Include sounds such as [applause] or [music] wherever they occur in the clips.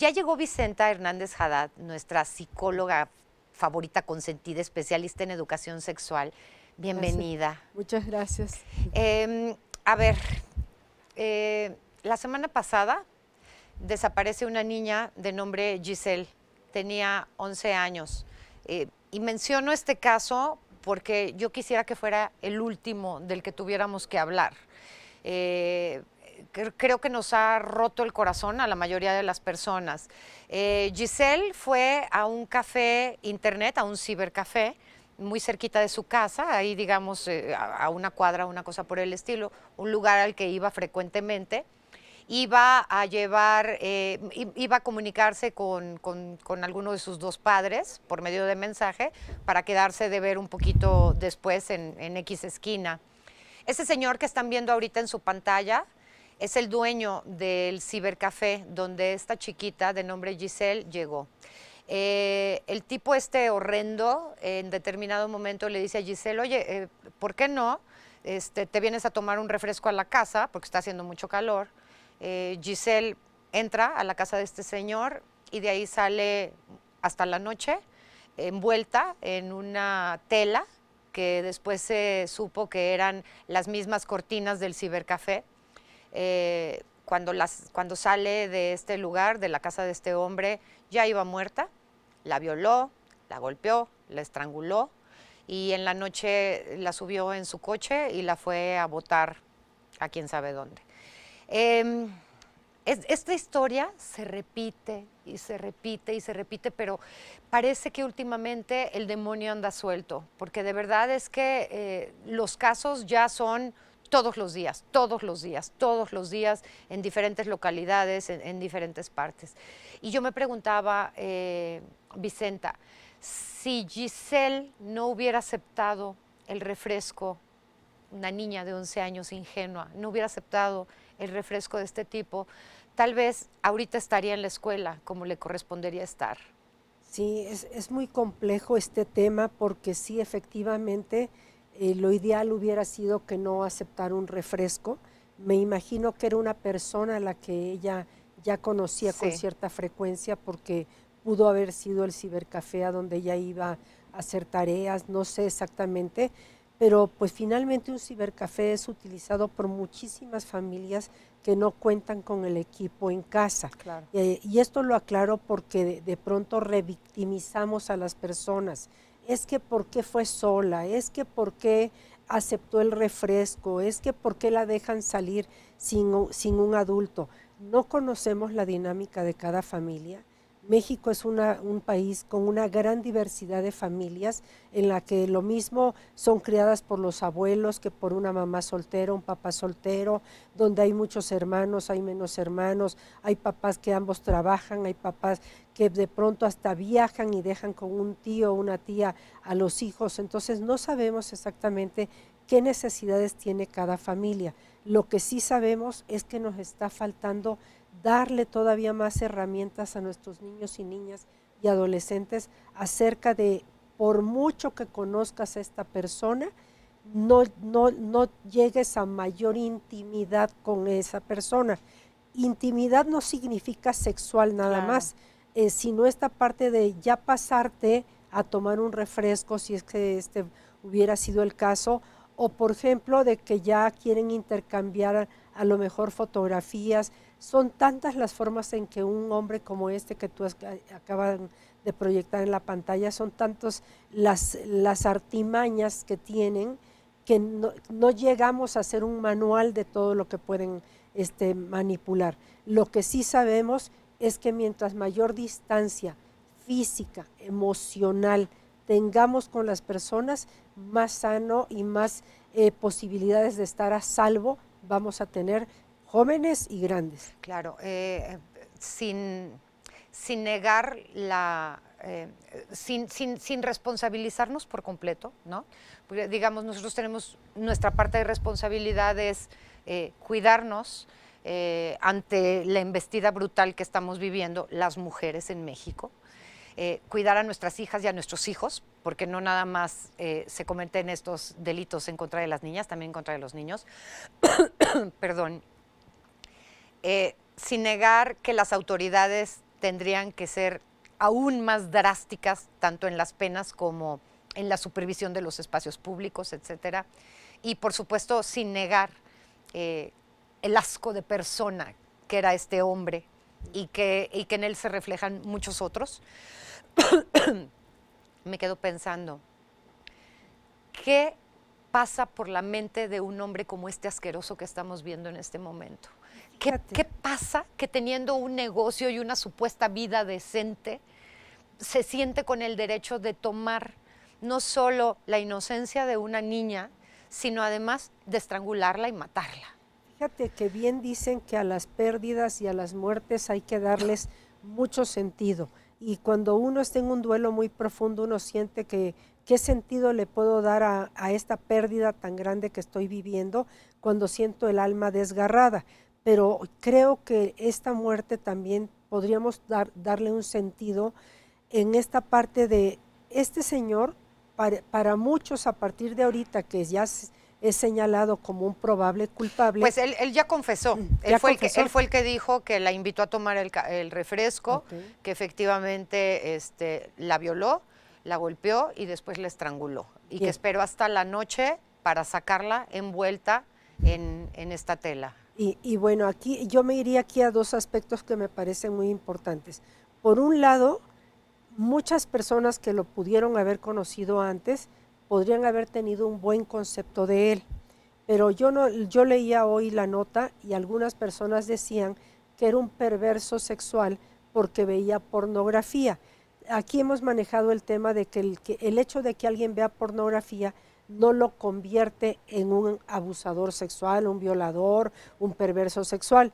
ya llegó Vicenta Hernández Haddad, nuestra psicóloga favorita, consentida, especialista en educación sexual. Bienvenida. Muchas gracias. Em, a ver, eh, la semana pasada desaparece una niña de nombre Giselle, tenía 11 años. Eh, y menciono este caso porque yo quisiera que fuera el último del que tuviéramos que hablar. Eh, creo que nos ha roto el corazón a la mayoría de las personas. Eh, Giselle fue a un café internet, a un cibercafé, muy cerquita de su casa, ahí digamos eh, a, una cuadra, una cosa por el estilo, un lugar al que iba frecuentemente. Iba a llevar, eh, iba a comunicarse con, con, alguno de sus dos padres por medio de mensaje para quedarse de ver un poquito después en, en X esquina. Ese señor que están viendo ahorita en su pantalla es el dueño del cibercafé donde esta chiquita de nombre Giselle llegó. Eh, el tipo este horrendo en determinado momento le dice a Giselle, oye, eh, ¿por qué no? Este, te vienes a tomar un refresco a la casa porque está haciendo mucho calor. Eh, Giselle entra a la casa de este señor y de ahí sale hasta la noche envuelta en una tela que después se supo que eran las mismas cortinas del cibercafé. Eh, cuando, las, cuando sale de este lugar, de la casa de este hombre, ya iba muerta, la violó, la golpeó, la estranguló y en la noche la subió en su coche y la fue a botar a quién sabe dónde. Em, esta historia se repite y se repite y se repite, pero parece que últimamente el demonio anda suelto, porque de verdad es que eh, los casos ya son todos los días, todos los días, todos los días, en diferentes localidades, en, diferentes partes. Y yo me preguntaba, eh, Vicenta, si Giselle no hubiera aceptado el refresco, una niña de 11 años ingenua, no hubiera aceptado el refresco de este tipo, tal vez ahorita estaría en la escuela como le correspondería estar. Sí, es, es muy complejo este tema porque sí, efectivamente, eh, lo ideal hubiera sido que no aceptara un refresco. Me imagino que era una persona a la que ella ya conocía con cierta frecuencia porque pudo haber sido el cibercafé a donde ella iba a hacer tareas, no sé exactamente, pero pues finalmente un cibercafé es utilizado por muchísimas familias que no cuentan con el equipo en casa. Eh, y esto lo aclaro porque de pronto revictimizamos a las personas es que por qué fue sola, es que por qué aceptó el refresco, es que por qué la dejan salir sin, sin un adulto. No conocemos la dinámica de cada familia México es un país con una gran diversidad de familias en la que lo mismo son criadas por los abuelos que por una mamá soltera, un papá soltero, donde hay muchos hermanos, hay menos hermanos, hay papás que ambos trabajan, hay papás que de pronto hasta viajan y dejan con un tío o una tía a los hijos. Entonces no sabemos exactamente qué necesidades tiene cada familia. Lo que sí sabemos es que nos está faltando darle todavía más herramientas a nuestros niños y niñas y adolescentes acerca de, por mucho que conozcas a esta persona, no, llegues a mayor intimidad con esa persona. Intimidad no significa sexual nada más, eh, sino esta parte de ya pasarte a tomar un refresco, si es que este hubiera sido el caso, o por ejemplo de que ya quieren intercambiar a lo mejor fotografías, son tantas las formas en que un hombre como este que tú acabas de proyectar en la pantalla, son tantas las artimañas que tienen que no, llegamos a hacer un manual de todo lo que pueden este, manipular. Lo que sí sabemos es que mientras mayor distancia física, emocional tengamos con las personas, más sano y más eh, posibilidades de estar a salvo vamos a tener jóvenes y grandes. Claro, eh, sin, negar la, eh, sin, sin, responsabilizarnos por completo, ¿no? digamos, nosotros tenemos nuestra parte de responsabilidad es eh, cuidarnos ante la embestida brutal que estamos viviendo las mujeres en México, cuidar a nuestras hijas y a nuestros hijos, porque no nada más se cometen estos delitos en contra de las niñas, también en contra de los niños. [coughs] Perdón. Eh, sin negar que las autoridades tendrían que ser aún más drásticas, tanto en las penas como en la supervisión de los espacios públicos, etcétera. Y por supuesto, sin negar eh, el asco de persona que era este hombre y que en él se reflejan muchos otros. [coughs] Me quedo pensando, ¿qué pasa por la mente de un hombre como este asqueroso que estamos viendo en este momento? ¿Qué, pasa que teniendo un negocio y una supuesta vida decente, se siente con el derecho de tomar no solo la inocencia de una niña, sino además de estrangularla y matarla? Fíjate que bien dicen que a las pérdidas y a las muertes hay que darles mucho sentido. Y cuando uno está en un duelo muy profundo, uno siente que qué sentido le puedo dar a esta pérdida tan grande que estoy viviendo cuando siento el alma desgarrada pero creo que esta muerte también podríamos darle un sentido en esta parte de este señor, para, muchos a partir de ahorita que ya es, señalado como un probable culpable. Pues él, ya confesó, mm, él, fue El que, él fue el que dijo que la invitó a tomar el, refresco, que efectivamente este, la violó, la golpeó y después la estranguló. Y que esperó hasta la noche para sacarla envuelta en esta tela. Y, bueno, aquí yo me iría aquí a dos aspectos que me parecen muy importantes. Por un lado, muchas personas que lo pudieron haber conocido antes podrían haber tenido un buen concepto de él. Pero yo, no, yo leía hoy la nota y algunas personas decían que era un perverso sexual porque veía pornografía. Aquí hemos manejado el tema de que el hecho de que alguien vea pornografía no lo convierte en un abusador sexual, un violador, un perverso sexual.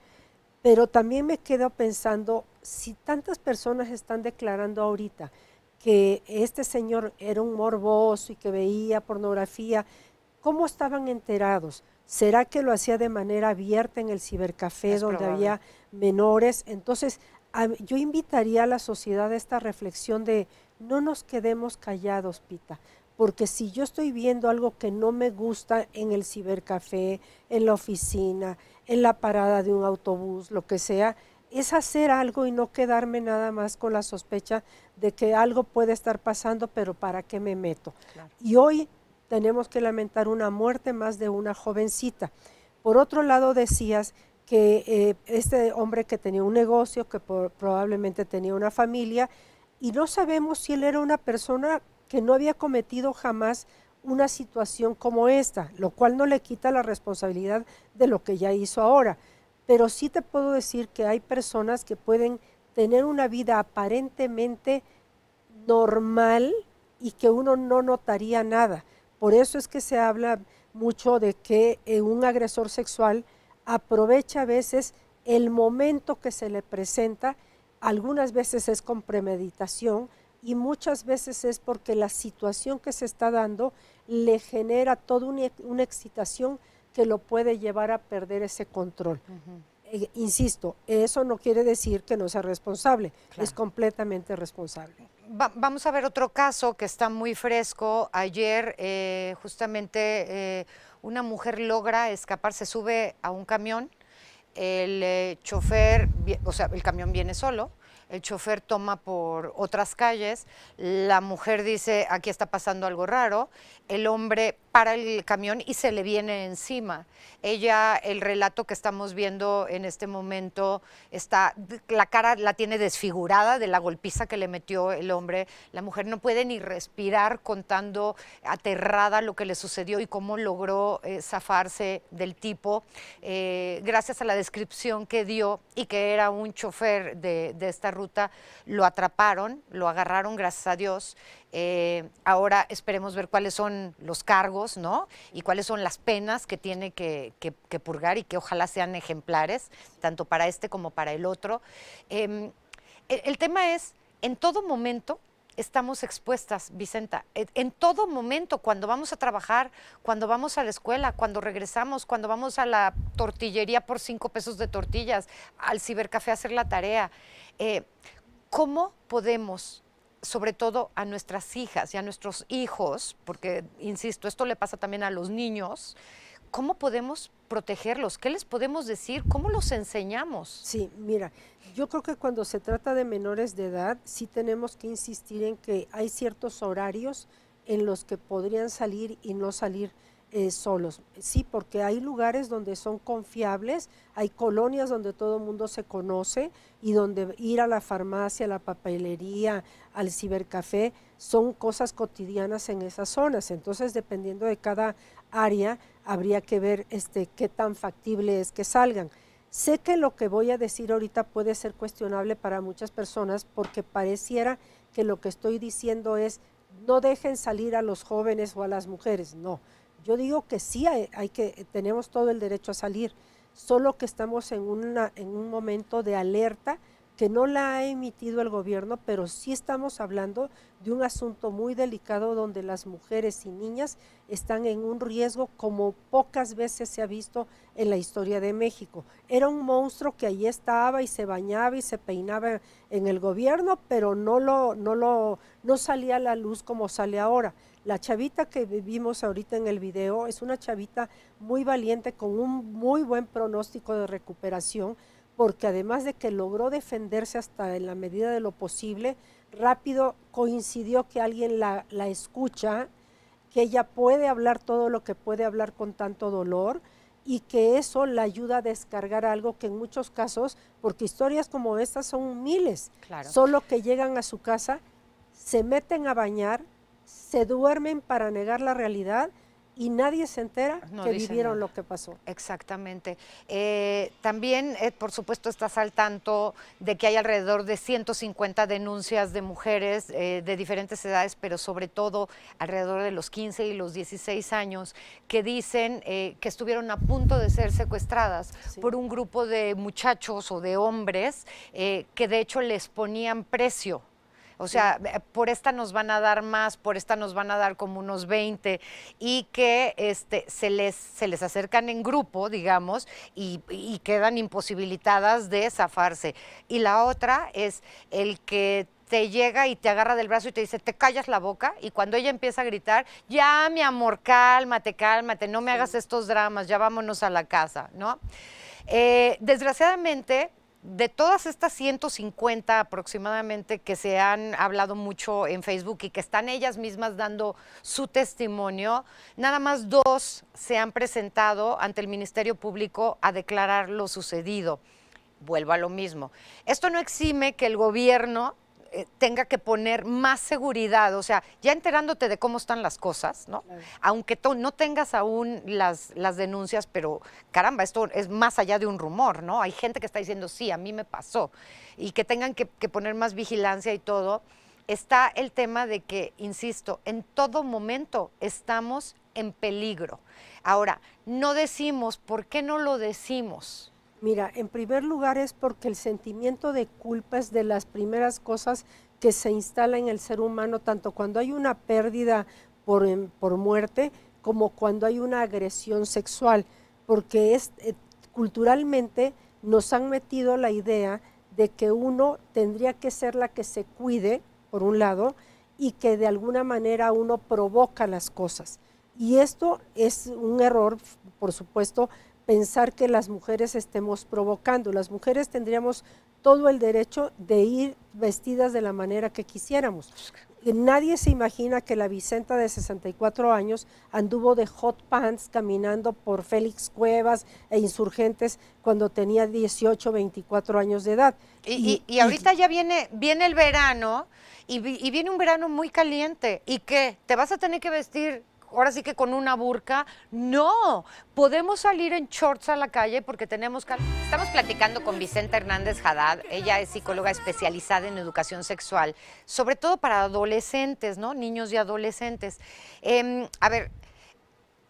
Pero también me quedo pensando, si tantas personas están declarando ahorita que este señor era un morboso y que veía pornografía, ¿cómo estaban enterados? ¿Será que lo hacía de manera abierta en el cibercafé donde había menores? Entonces, yo invitaría a la sociedad a esta reflexión de no nos quedemos callados, Pita porque si yo estoy viendo algo que no me gusta en el cibercafé, en la oficina, en la parada de un autobús, lo que sea, es hacer algo y no quedarme nada más con la sospecha de que algo puede estar pasando, pero ¿para qué me meto? Y hoy tenemos que lamentar una muerte más de una jovencita. Por otro lado, decías que eh, este hombre que tenía un negocio, que probablemente tenía una familia, y no sabemos si él era una persona que no había cometido jamás una situación como esta, lo cual no le quita la responsabilidad de lo que ya hizo ahora. Pero sí te puedo decir que hay personas que pueden tener una vida aparentemente normal y que uno no notaría nada. Por eso es que se habla mucho de que eh, un agresor sexual aprovecha a veces el momento que se le presenta, algunas veces es con premeditación, y muchas veces es porque la situación que se está dando le genera toda e, una, excitación que lo puede llevar a perder ese control. Eh, insisto, eso no quiere decir que no sea responsable, es completamente responsable. vamos a ver otro caso que está muy fresco. Ayer eh, justamente eh, una mujer logra escapar, se sube a un camión, el chofer, o sea, el camión viene solo, el chofer toma por otras calles, la mujer dice, aquí está pasando algo raro, el hombre para el camión y se le viene encima. Ella, el relato que estamos viendo en este momento, está, la cara la tiene desfigurada de la golpiza que le metió el hombre. La mujer no puede ni respirar contando aterrada lo que le sucedió y cómo logró eh, zafarse del tipo. Eh, gracias a la descripción que dio y que era un chofer de, de ruta lo atraparon, lo agarraron, gracias a Dios. Eh, ahora esperemos ver cuáles son los cargos, ¿no? Y cuáles son las penas que tiene que, purgar y que ojalá sean ejemplares, tanto para este como para el otro. el, em, e, el tema es, en todo momento estamos expuestas, Vicenta, e, en todo momento, cuando vamos a trabajar, cuando vamos a la escuela, cuando regresamos, cuando vamos a la tortillería por cinco pesos de tortillas, al cibercafé a hacer la tarea. Eh, ¿Cómo podemos sobre todo a nuestras hijas y a nuestros hijos, porque, insisto, esto le pasa también a los niños, ¿cómo podemos protegerlos? ¿Qué les podemos decir? ¿Cómo los enseñamos? Sí, mira, yo creo que cuando se trata de menores de edad, sí tenemos que insistir en que hay ciertos horarios en los que podrían salir y no salir. Eh, solos. Sí, porque hay lugares donde son confiables, hay colonias donde todo el mundo se conoce y donde ir a la farmacia, a la papelería, al cibercafé, son cosas cotidianas en esas zonas. Entonces, dependiendo de cada área, habría que ver este, qué tan factible es que salgan. Sé que lo que voy a decir ahorita puede ser cuestionable para muchas personas porque pareciera que lo que estoy diciendo es no dejen salir a los jóvenes o a las mujeres. No, yo digo que sí hay, que tenemos todo el derecho a salir, solo que estamos en, una, en un momento de alerta que no la ha emitido el gobierno, pero sí estamos hablando de un asunto muy delicado donde las mujeres y niñas están en un riesgo como pocas veces se ha visto en la historia de México. Era un monstruo que allí estaba y se bañaba y se peinaba en el gobierno, pero no lo no lo no salía a la luz como sale ahora. La chavita que vivimos ahorita en el video es una chavita muy valiente con un muy buen pronóstico de recuperación porque además de que logró defenderse hasta en la medida de lo posible, rápido coincidió que alguien la, escucha, que ella puede hablar todo lo que puede hablar con tanto dolor y que eso la ayuda a descargar algo que en muchos casos, porque historias como estas son miles, solo que llegan a su casa, se meten a bañar, se duermen para negar la realidad y nadie se entera pues que vivieron lo que pasó. Exactamente. Eh, también, eh, por supuesto, estás al tanto de que hay alrededor de 150 denuncias de mujeres eh, de diferentes edades, pero sobre todo alrededor de los 15 y los 16 años, que dicen que estuvieron a punto de ser secuestradas por un grupo de muchachos o de hombres que de hecho les ponían precio o sea, eh, por esta nos van a dar más, por esta nos van a dar como unos 20 y que este, se, les, se les acercan en grupo, digamos, y, quedan imposibilitadas de zafarse. Y la otra es el que te llega y te agarra del brazo y te dice, te callas la boca. Y cuando ella empieza a gritar, ya mi amor, cálmate, cálmate, no me hagas estos dramas, ya vámonos a la casa, ¿no? Eh, desgraciadamente, de todas estas 150 aproximadamente que se han hablado mucho en Facebook y que están ellas mismas dando su testimonio, nada más dos se han presentado ante el Ministerio Público a declarar lo sucedido. Vuelvo a lo mismo. Esto no exime que el gobierno eh, tenga que poner más seguridad, o sea, ya enterándote de cómo están las cosas, ¿no? Aunque no tengas aún las, denuncias, pero caramba, esto es más allá de un rumor, ¿no? Hay gente que está diciendo, sí, a mí me pasó, y que tengan que, que poner más vigilancia y todo. Está el tema de que, insisto, en todo momento estamos en peligro. Ahora, no decimos, ¿por qué no lo decimos? Mira, en primer lugar es porque el sentimiento de culpa es de las primeras cosas que se instala en el ser humano, tanto cuando hay una pérdida por, em, por muerte como cuando hay una agresión sexual, porque es, eh, culturalmente nos han metido la idea de que uno tendría que ser la que se cuide, por un lado, y que de alguna manera uno provoca las cosas. Y esto es un error, por supuesto, pensar que las mujeres estemos provocando. Las mujeres tendríamos todo el derecho de ir vestidas de la manera que quisiéramos. Nadie se imagina que la Vicenta de 64 años anduvo de hot pants caminando por Félix Cuevas e insurgentes cuando tenía 18, 24 años de edad. Y, ahorita ya viene, viene el verano y, y viene un verano muy caliente. ¿Y qué? ¿Te vas a tener que vestir ahora sí que con una burka. No, podemos salir en shorts a la calle porque tenemos que... Estamos platicando con Vicenta Hernández Haddad. Ella es psicóloga especializada en educación sexual, sobre todo para adolescentes, ¿no? Niños y adolescentes. Em, a ver,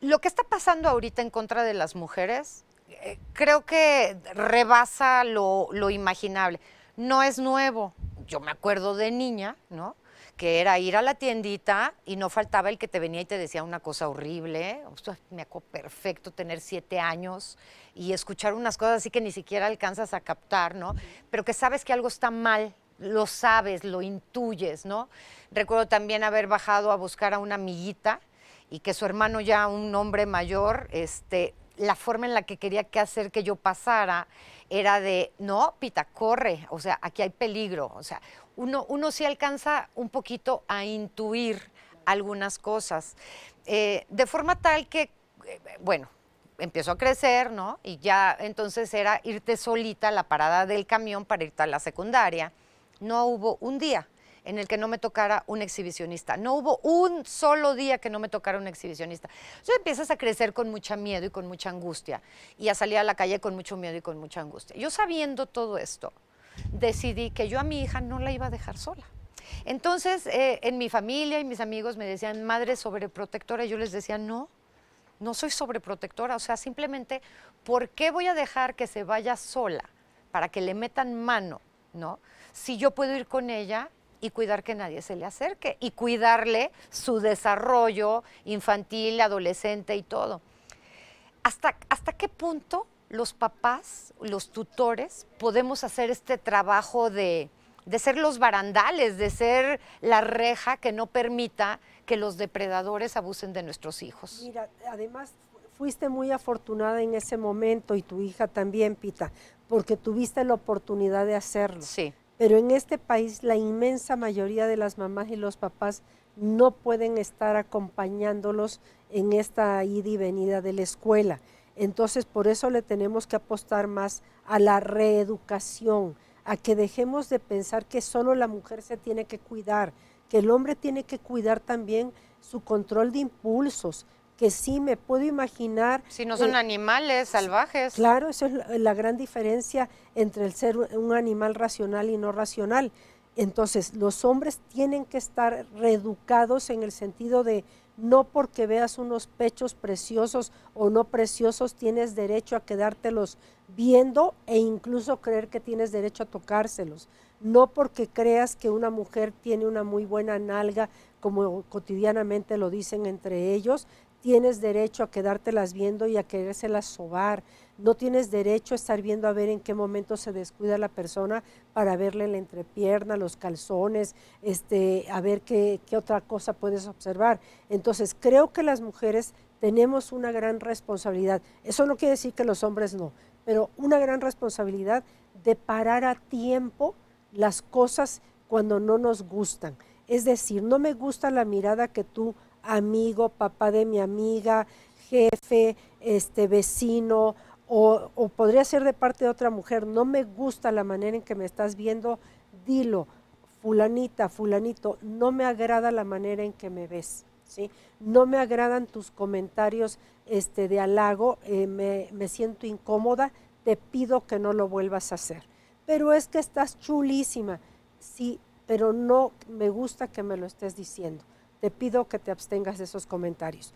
lo que está pasando ahorita en contra de las mujeres eh, creo que rebasa lo imaginable. No es nuevo. Yo me acuerdo de niña, ¿no? que era ir a la tiendita y no faltaba el que te venía y te decía una cosa horrible. Me acuerdo perfecto tener siete años y escuchar unas cosas así que ni siquiera alcanzas a captar, ¿no? Pero que sabes que algo está mal, lo sabes, lo intuyes, ¿no? Recuerdo también haber bajado a buscar a una amiguita y que su hermano ya, un hombre mayor, este, la forma en la que quería que hacer que yo pasara era de, no, Pita, corre, o sea, aquí hay peligro, o sea, uno, uno sí alcanza un poquito a intuir algunas cosas, eh, de forma tal que, eh, bueno, empiezo a crecer, ¿no? Y ya entonces era irte solita a la parada del camión para irte a la secundaria. No hubo un día en el que no me tocara un exhibicionista. No hubo un solo día que no me tocara un exhibicionista. Entonces empiezas a crecer con mucha miedo y con mucha angustia y a salir a la calle con mucho miedo y con mucha angustia. Yo sabiendo todo esto, decidí que yo a mi hija no la iba a dejar sola. Entonces, eh, en mi familia y mis amigos me decían, madre sobreprotectora, yo les decía, no, no soy sobreprotectora, o sea, simplemente, ¿por qué voy a dejar que se vaya sola para que le metan mano, no? Si yo puedo ir con ella y cuidar que nadie se le acerque y cuidarle su desarrollo infantil, adolescente y todo. hasta qué punto los papás, los tutores, podemos hacer este trabajo de, ser los barandales, de ser la reja que no permita que los depredadores abusen de nuestros hijos. Mira, además fuiste muy afortunada en ese momento y tu hija también, Pita, porque tuviste la oportunidad de hacerlo. Sí. Pero en este país la inmensa mayoría de las mamás y los papás no pueden estar acompañándolos en esta ida y venida de la escuela. Entonces, por eso le tenemos que apostar más a la reeducación, a que dejemos de pensar que solo la mujer se tiene que cuidar, que el hombre tiene que cuidar también su control de impulsos, que sí me puedo imaginar. Si no son eh, animales salvajes. Claro, esa es la, gran diferencia entre el ser un animal racional y no racional. Entonces, los hombres tienen que estar reeducados en el sentido de no porque veas unos pechos preciosos o no preciosos tienes derecho a quedártelos viendo e incluso creer que tienes derecho a tocárselos. No porque creas que una mujer tiene una muy buena nalga, como cotidianamente lo dicen entre ellos, tienes derecho a quedártelas viendo y a querérselas sobar. No tienes derecho a estar viendo a ver en qué momento se descuida la persona para verle la entrepierna, los calzones, este, a ver qué, qué otra cosa puedes observar. Entonces, creo que las mujeres tenemos una gran responsabilidad. Eso no quiere decir que los hombres no, pero una gran responsabilidad de parar a tiempo las cosas cuando no nos gustan. Es decir, no me gusta la mirada que tú amigo, papá de mi amiga, jefe, este vecino, o, podría ser de parte de otra mujer, no me gusta la manera en que me estás viendo, dilo, fulanita, fulanito, no me agrada la manera en que me ves, ¿sí? No me agradan tus comentarios este, de halago, eh, me, me siento incómoda, te pido que no lo vuelvas a hacer. Pero es que estás chulísima, sí, pero no me gusta que me lo estés diciendo te pido que te abstengas de esos comentarios.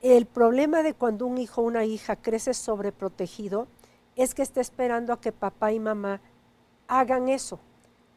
El problema de cuando un hijo o una hija crece sobreprotegido es que está esperando a que papá y mamá hagan eso.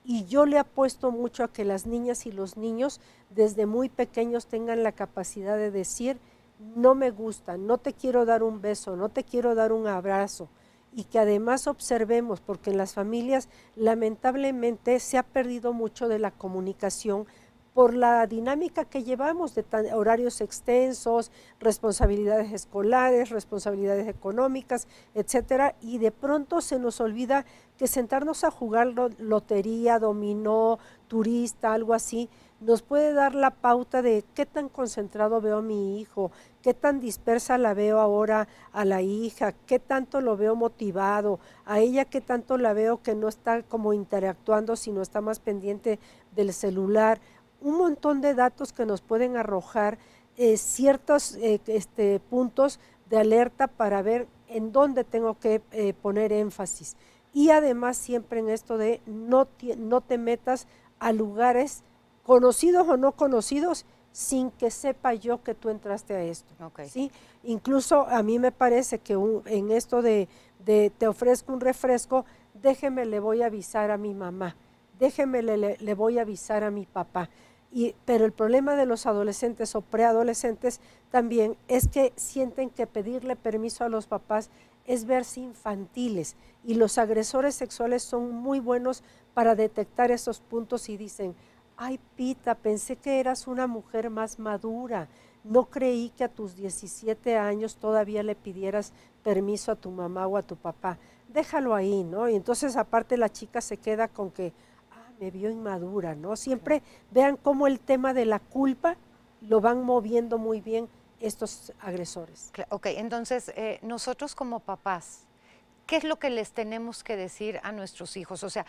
Y yo le apuesto mucho a que las niñas y los niños desde muy pequeños tengan la capacidad de decir, no me gusta, no te quiero dar un beso, no te quiero dar un abrazo. Y que además observemos, porque en las familias lamentablemente se ha perdido mucho de la comunicación por la dinámica que llevamos de horarios extensos, responsabilidades escolares, responsabilidades económicas, etcétera, y de pronto se nos olvida que sentarnos a jugar lotería, dominó, turista, algo así, nos puede dar la pauta de qué tan concentrado veo a mi hijo, qué tan dispersa la veo ahora a la hija, qué tanto lo veo motivado, a ella qué tanto la veo que no está como interactuando, sino está más pendiente del celular un montón de datos que nos pueden arrojar eh, ciertos eh, este, puntos de alerta para ver en dónde tengo que eh, poner énfasis. Y además siempre en esto de no, no te metas a lugares conocidos o no conocidos sin que sepa yo que tú entraste a esto. ¿sí? Incluso a mí me parece que en esto de, te ofrezco un refresco, déjeme le voy a avisar a mi mamá, déjeme le voy a avisar a mi papá pero el problema de los adolescentes o preadolescentes también es que sienten que pedirle permiso a los papás es verse infantiles y los agresores sexuales son muy buenos para detectar esos puntos y dicen, ay Pita, pensé que eras una mujer más madura, no creí que a tus 17 años todavía le pidieras permiso a tu mamá o a tu papá, déjalo ahí, ¿no? Y entonces aparte la chica se queda con que, vio inmadura, ¿no? Siempre vean cómo el tema de la culpa lo van moviendo muy bien estos agresores. Ok, entonces eh, nosotros como papás, ¿qué es lo que les tenemos que decir a nuestros hijos? O sea,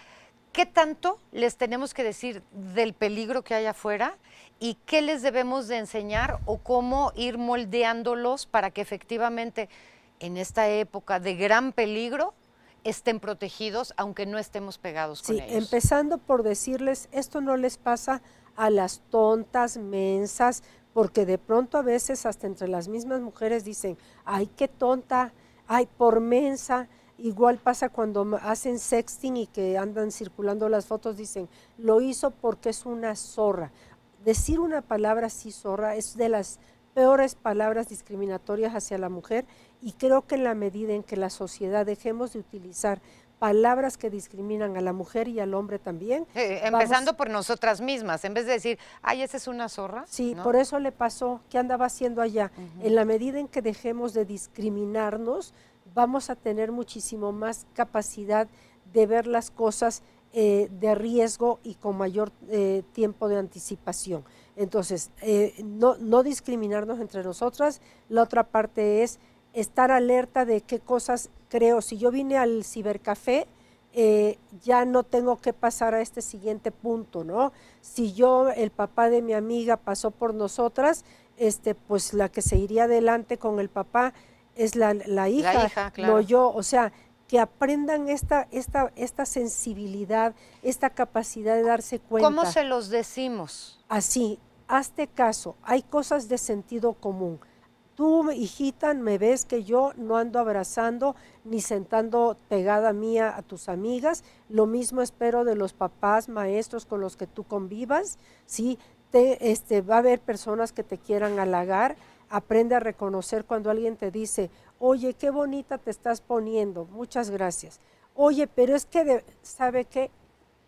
¿qué tanto les tenemos que decir del peligro que hay afuera y qué les debemos de enseñar o cómo ir moldeándolos para que efectivamente en esta época de gran peligro estén protegidos, aunque no estemos pegados con ellos. Empezando por decirles, esto no les pasa a las tontas, mensas, porque de pronto a veces hasta entre las mismas mujeres dicen, ay, qué tonta, ay, por mensa. Igual pasa cuando hacen sexting y que andan circulando las fotos, dicen, lo hizo porque es una zorra. Decir una palabra así, zorra, es de las peores palabras discriminatorias hacia la mujer y creo que en la medida en que la sociedad dejemos de utilizar palabras que discriminan a la mujer y al hombre también. Eh, eh, empezando por nosotras mismas, en vez de decir, ay, esa es una zorra. Sí, por eso le pasó, ¿qué andaba haciendo allá? En la medida en que dejemos de discriminarnos, vamos a tener muchísimo más capacidad de ver las cosas eh, de riesgo y con mayor tiempo de anticipación. Entonces, no, no discriminarnos entre nosotras. La otra parte es estar alerta de qué cosas creo. Si yo vine al cibercafé, eh, ya no tengo que pasar a este siguiente punto, ¿no? Si yo, el papá de mi amiga pasó por nosotras, este, pues la que se iría adelante con el papá es la, hija, no yo. O sea, que aprendan esta, esta, esta sensibilidad, esta capacidad de darse cuenta. ¿Cómo se los decimos? Así, hazte caso, hay cosas de sentido común. Tú, hijita, me ves que yo no ando abrazando ni sentando pegada mía a tus amigas. Lo mismo espero de los papás, maestros con los que tú convivas. Sí, te, este, va a haber personas que te quieran halagar. Aprende a reconocer cuando alguien te dice, oye, qué bonita te estás poniendo, muchas gracias. Oye, pero es que, ¿sabe qué?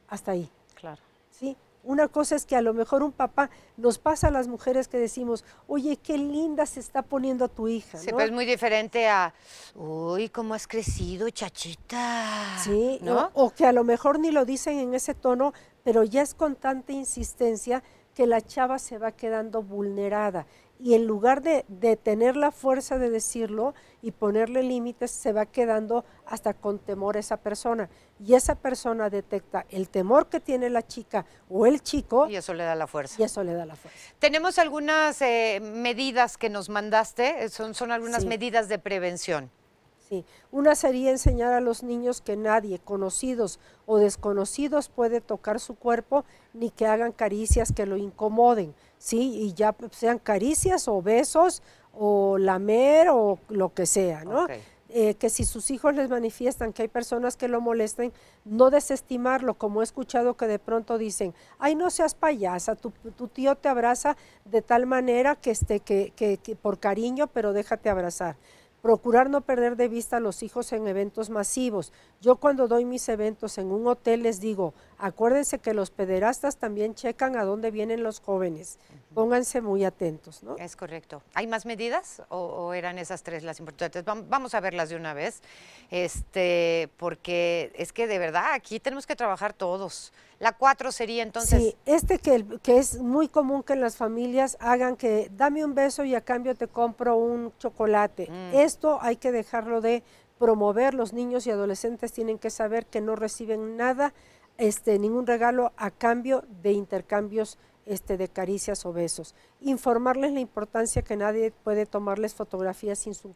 Hasta ahí. Claro. Sí, una cosa es que a lo mejor un papá nos pasa a las mujeres que decimos, oye, qué linda se está poniendo tu hija. Sí, ¿no? muy diferente a, uy, cómo has crecido, chachita. Sí, ¿no? o que a lo mejor ni lo dicen en ese tono, pero ya es con tanta insistencia que la chava se va quedando vulnerada y en lugar de, tener la fuerza de decirlo y ponerle límites, se va quedando hasta con temor esa persona. Y esa persona detecta el temor que tiene la chica o el chico. Y eso le da la fuerza. Y eso le da la fuerza. Tenemos algunas eh, medidas que nos mandaste, eh, son, algunas medidas de prevención. Sí, una sería enseñar a los niños que nadie, conocidos o desconocidos, puede tocar su cuerpo ni que hagan caricias que lo incomoden ¿sí? Y ya sean caricias o besos o lamer o lo que sea, ¿no? Eh, que si sus hijos les manifiestan que hay personas que lo molesten, no desestimarlo, como he escuchado que de pronto dicen, ay, no seas payasa, tu, tío te abraza de tal manera que, este, que, que por cariño, pero déjate abrazar procurar no perder de vista a los hijos en eventos masivos. Yo cuando doy mis eventos en un hotel les digo, Acuérdense que los pederastas también checan a dónde vienen los jóvenes. Pónganse muy atentos, ¿no? Es correcto. ¿Hay más medidas o, eran esas tres las importantes? Vamos a verlas de una vez, este, porque es que de verdad aquí tenemos que trabajar todos. La cuatro sería entonces... Sí, este que, que es muy común que las familias hagan que dame un beso y a cambio te compro un chocolate. Mm. Esto hay que dejarlo de promover. Los niños y adolescentes tienen que saber que no reciben nada este, ningún regalo a cambio de intercambios este, de caricias o besos. Informarles la importancia que nadie puede tomarles fotografías sin sus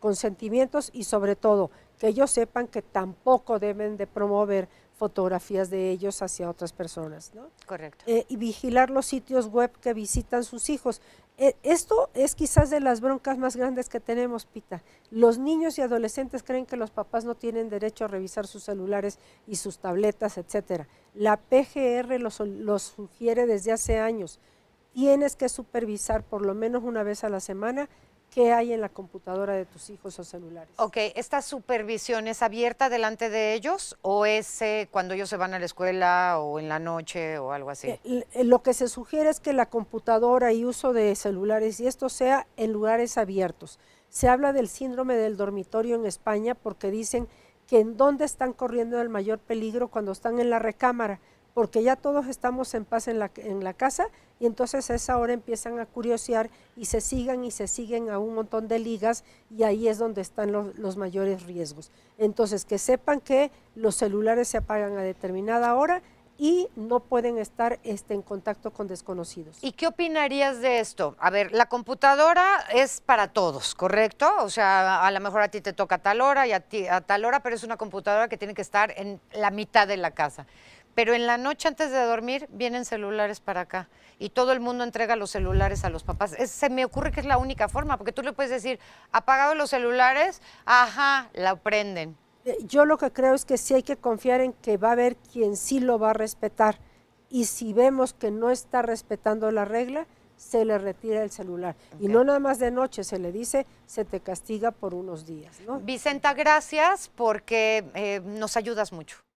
consentimientos y sobre todo que ellos sepan que tampoco deben de promover fotografías de ellos hacia otras personas. Correcto. Eh, y vigilar los sitios web que visitan sus hijos. E, esto es quizás de las broncas más grandes que tenemos, Pita. Los niños y adolescentes creen que los papás no tienen derecho a revisar sus celulares y sus tabletas, etcétera. La PGR los, los sugiere desde hace años. Tienes que supervisar por lo menos una vez a la semana qué hay en la computadora de tus hijos o celulares. Ok, ¿esta supervisión es abierta delante de ellos o es eh, cuando ellos se van a la escuela o en la noche o algo así? Eh, eh, lo que se sugiere es que la computadora y uso de celulares y esto sea en lugares abiertos. Se habla del síndrome del dormitorio en España porque dicen que en dónde están corriendo el mayor peligro cuando están en la recámara, porque ya todos estamos en paz en la, en la casa y entonces a esa hora empiezan a curiosear y se sigan y se siguen a un montón de ligas y ahí es donde están los, mayores riesgos. Entonces, que sepan que los celulares se apagan a determinada hora y no pueden estar este, en contacto con desconocidos. ¿Y qué opinarías de esto? A ver, la computadora es para todos, ¿correcto? O sea, a lo mejor a ti te toca a tal hora y a ti a tal hora, pero es una computadora que tiene que estar en la mitad de la casa pero en la noche antes de dormir vienen celulares para acá y todo el mundo entrega los celulares a los papás. se me ocurre que es la única forma, porque tú le puedes decir, apagado los celulares, ajá, la prenden. Eh, yo lo que creo es que sí hay que confiar en que va a haber quien sí lo va a respetar y si vemos que no está respetando la regla, se le retira el celular. Y no nada más de noche, se le dice, se te castiga por unos días. Vicenta, gracias porque eh, nos ayudas mucho.